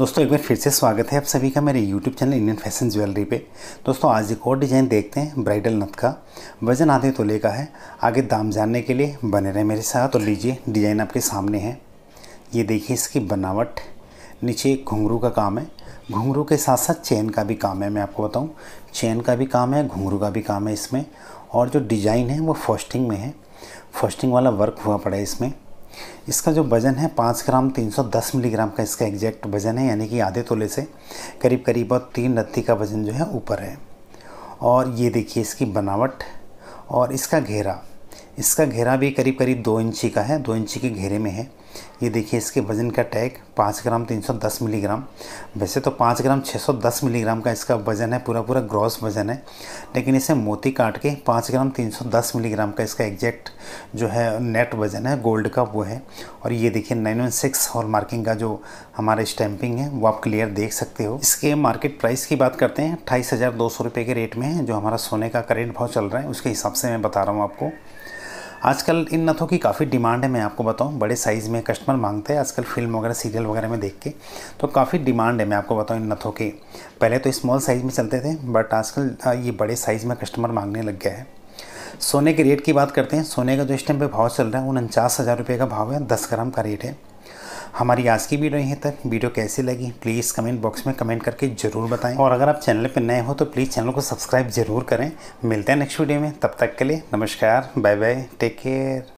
दोस्तों एक बार फिर से स्वागत है आप सभी का मेरे YouTube channel Indian fashion jewellery पे दोस्तों आज एक और डिज़ाइन देखते हैं ब्राइडल नथ का वजन आधे तोले का है आगे दाम जानने के लिए बने रहे मेरे साथ तो लीजिए डिज़ाइन आपके सामने है ये देखिए इसकी बनावट नीचे घुंघरू का काम है घुंघरू के साथ साथ चैन का भी काम है मैं आपको बताऊँ चैन का भी काम है घुंघरू का भी काम है इसमें और जो डिज़ाइन है वो फॉस्टिंग में है फॉस्टिंग वाला वर्क हुआ पड़ा है इसमें इसका जो वज़न है पाँच ग्राम तीन सौ दस मिलीग्राम का इसका एग्जैक्ट वज़न है यानी कि आधे तोले से करीब करीब और तीन रत्ती का वज़न जो है ऊपर है और ये देखिए इसकी बनावट और इसका घेरा इसका घेरा भी करीब करीब दो इंची का है दो इंची के घेरे में है ये देखिए इसके वज़न का टैग पाँच ग्राम तीन सौ दस मिलीग्राम वैसे तो पाँच ग्राम छः सौ दस मिलीग्राम का इसका वज़न है पूरा पूरा ग्रॉस वज़न है लेकिन इसे मोती काट के पाँच ग्राम तीन सौ दस मिलीग्राम का इसका एग्जैक्ट जो है नेट वज़न है गोल्ड का वो है और ये देखिए nine one six hallmarking का जो हमारा स्टैंपिंग है वो आप क्लियर देख सकते हो इसके मार्केट प्राइस की बात करते हैं अट्ठाईस हज़ार दो सौ रुपये के रेट में है जो हमारा सोने का करेंट भाव चल रहा है उसके हिसाब से मैं बता रहा हूँ आपको आजकल इन नथों की काफ़ी डिमांड है मैं आपको बताऊँ बड़े साइज़ में कस्टमर मांगते हैं आजकल फिल्म वगैरह सीरियल वगैरह में देख के तो काफ़ी डिमांड है मैं आपको बताऊँ इन नथों के पहले तो स्मॉल साइज़ में चलते थे बट आजकल ये बड़े साइज़ में कस्टमर मांगने लग गया है सोने के रेट की बात करते हैं सोने का जो इस टाइम पर भाव चल रहा है उनचास हज़ार रुपये का भाव है दस ग्राम का रेट है हमारी आज की वीडियो यहीं तक वीडियो कैसी लगी प्लीज़ कमेंट बॉक्स में कमेंट करके ज़रूर बताएं और अगर आप चैनल पर नए हो तो प्लीज़ चैनल को सब्सक्राइब ज़रूर करें मिलते हैं नेक्स्ट वीडियो में तब तक के लिए नमस्कार बाय बाय टेक केयर